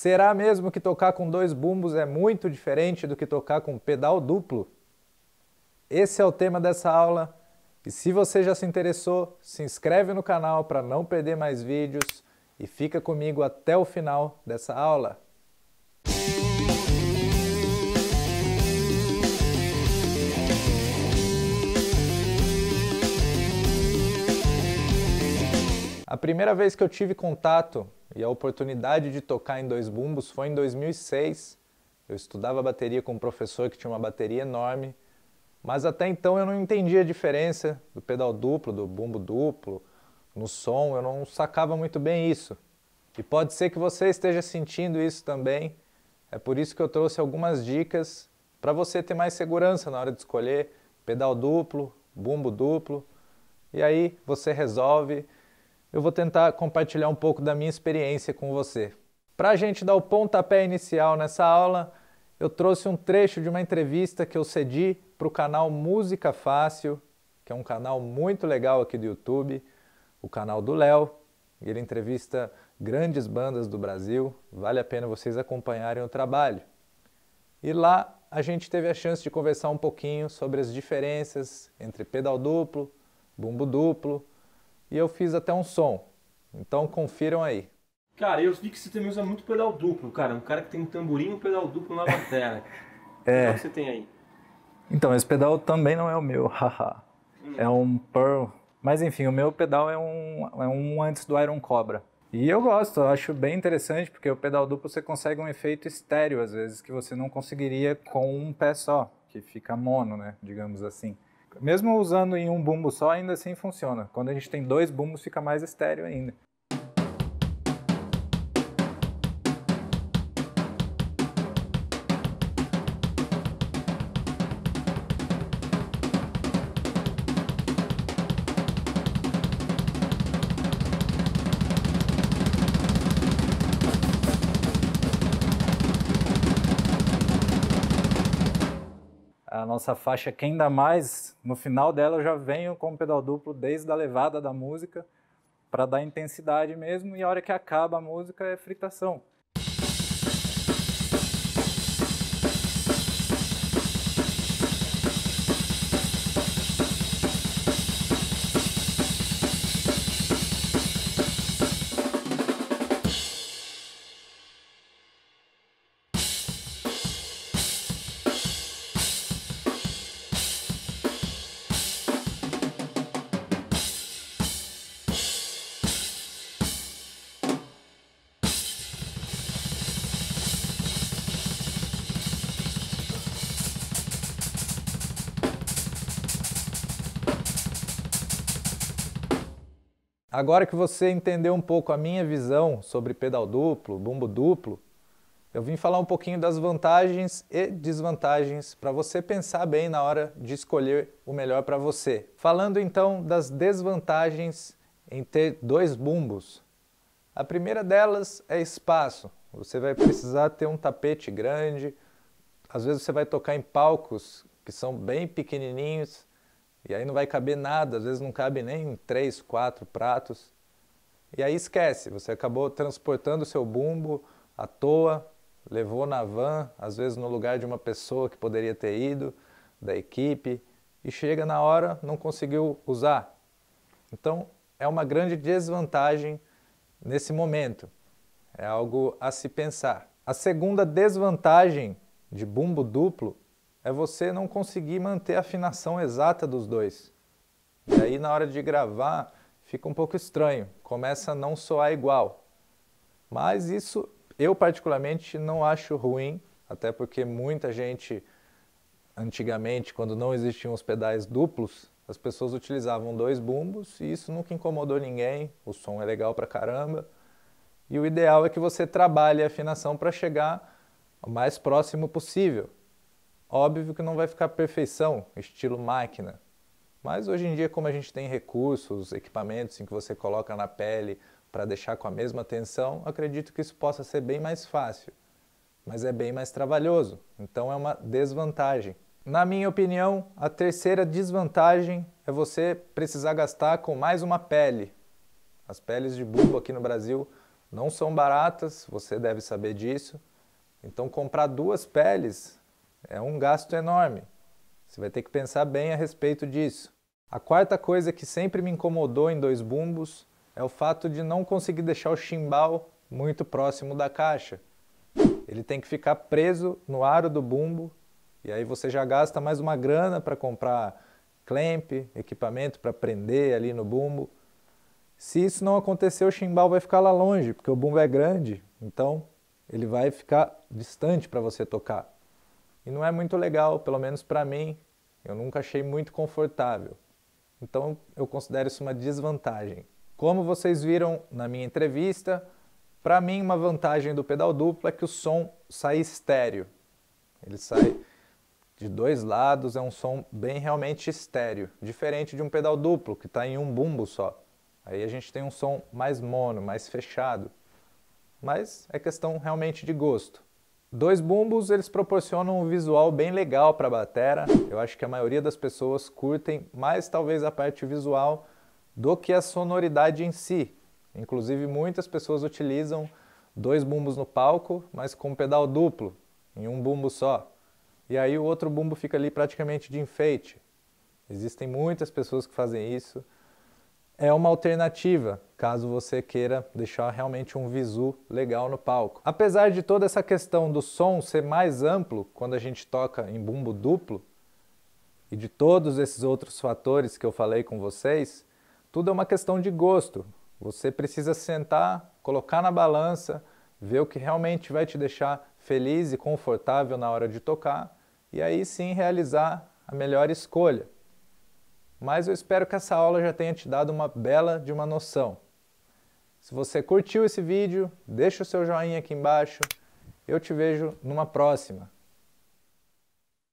Será mesmo que tocar com dois bumbos é muito diferente do que tocar com pedal duplo? Esse é o tema dessa aula. E se você já se interessou, se inscreve no canal para não perder mais vídeos e fica comigo até o final dessa aula. A primeira vez que eu tive contato e a oportunidade de tocar em dois bumbos foi em 2006. Eu estudava bateria com um professor que tinha uma bateria enorme, mas até então eu não entendia a diferença do pedal duplo, do bumbo duplo, no som, eu não sacava muito bem isso. E pode ser que você esteja sentindo isso também. É por isso que eu trouxe algumas dicas para você ter mais segurança na hora de escolher pedal duplo, bumbo duplo. E aí você resolve eu vou tentar compartilhar um pouco da minha experiência com você. Para a gente dar o pontapé inicial nessa aula, eu trouxe um trecho de uma entrevista que eu cedi para o canal Música Fácil, que é um canal muito legal aqui do YouTube, o canal do Léo. Ele entrevista grandes bandas do Brasil, vale a pena vocês acompanharem o trabalho. E lá a gente teve a chance de conversar um pouquinho sobre as diferenças entre pedal duplo, bumbo duplo, e eu fiz até um som. Então confiram aí. Cara, eu vi que você também usa muito pedal duplo, cara. Um cara que tem um tamborim e um pedal duplo na bateria. é. O que é. você tem aí? Então, esse pedal também não é o meu, haha. Hum. É um Pearl. Mas enfim, o meu pedal é um, é um antes do Iron Cobra. E eu gosto, eu acho bem interessante, porque o pedal duplo você consegue um efeito estéreo, às vezes, que você não conseguiria com um pé só, que fica mono, né? Digamos assim. Mesmo usando em um bumbo só, ainda assim funciona. Quando a gente tem dois bumbos, fica mais estéreo ainda. a nossa faixa Quem Dá Mais, no final dela eu já venho com o pedal duplo desde a levada da música para dar intensidade mesmo e a hora que acaba a música é fritação. Agora que você entendeu um pouco a minha visão sobre pedal duplo, bumbo duplo, eu vim falar um pouquinho das vantagens e desvantagens para você pensar bem na hora de escolher o melhor para você. Falando então das desvantagens em ter dois bumbos. A primeira delas é espaço. Você vai precisar ter um tapete grande. Às vezes você vai tocar em palcos que são bem pequenininhos e aí não vai caber nada, às vezes não cabe nem três, quatro pratos. E aí esquece, você acabou transportando o seu bumbo à toa, levou na van, às vezes no lugar de uma pessoa que poderia ter ido, da equipe, e chega na hora, não conseguiu usar. Então é uma grande desvantagem nesse momento. É algo a se pensar. A segunda desvantagem de bumbo duplo é você não conseguir manter a afinação exata dos dois. E aí na hora de gravar fica um pouco estranho, começa a não soar igual. Mas isso eu particularmente não acho ruim, até porque muita gente antigamente, quando não existiam os pedais duplos, as pessoas utilizavam dois bumbos e isso nunca incomodou ninguém, o som é legal pra caramba. E o ideal é que você trabalhe a afinação para chegar o mais próximo possível. Óbvio que não vai ficar perfeição, estilo máquina. Mas hoje em dia, como a gente tem recursos, equipamentos em que você coloca na pele para deixar com a mesma tensão, acredito que isso possa ser bem mais fácil. Mas é bem mais trabalhoso, então é uma desvantagem. Na minha opinião, a terceira desvantagem é você precisar gastar com mais uma pele. As peles de bulbo aqui no Brasil não são baratas, você deve saber disso. Então comprar duas peles é um gasto enorme. Você vai ter que pensar bem a respeito disso. A quarta coisa que sempre me incomodou em dois bumbos é o fato de não conseguir deixar o chimbal muito próximo da caixa. Ele tem que ficar preso no aro do bumbo e aí você já gasta mais uma grana para comprar clamp, equipamento para prender ali no bumbo. Se isso não acontecer, o chimbal vai ficar lá longe, porque o bumbo é grande, então ele vai ficar distante para você tocar. E não é muito legal, pelo menos para mim. Eu nunca achei muito confortável. Então eu considero isso uma desvantagem. Como vocês viram na minha entrevista, para mim uma vantagem do pedal duplo é que o som sai estéreo. Ele sai de dois lados, é um som bem realmente estéreo, diferente de um pedal duplo que está em um bumbo só. Aí a gente tem um som mais mono, mais fechado. Mas é questão realmente de gosto. Dois bumbos, eles proporcionam um visual bem legal para a batera. Eu acho que a maioria das pessoas curtem mais talvez a parte visual do que a sonoridade em si. Inclusive muitas pessoas utilizam dois bumbos no palco, mas com um pedal duplo, em um bumbo só. E aí o outro bumbo fica ali praticamente de enfeite. Existem muitas pessoas que fazem isso é uma alternativa caso você queira deixar realmente um visu legal no palco. Apesar de toda essa questão do som ser mais amplo quando a gente toca em bumbo duplo e de todos esses outros fatores que eu falei com vocês, tudo é uma questão de gosto. Você precisa sentar, colocar na balança, ver o que realmente vai te deixar feliz e confortável na hora de tocar e aí sim realizar a melhor escolha mas eu espero que essa aula já tenha te dado uma bela de uma noção. Se você curtiu esse vídeo, deixa o seu joinha aqui embaixo. Eu te vejo numa próxima.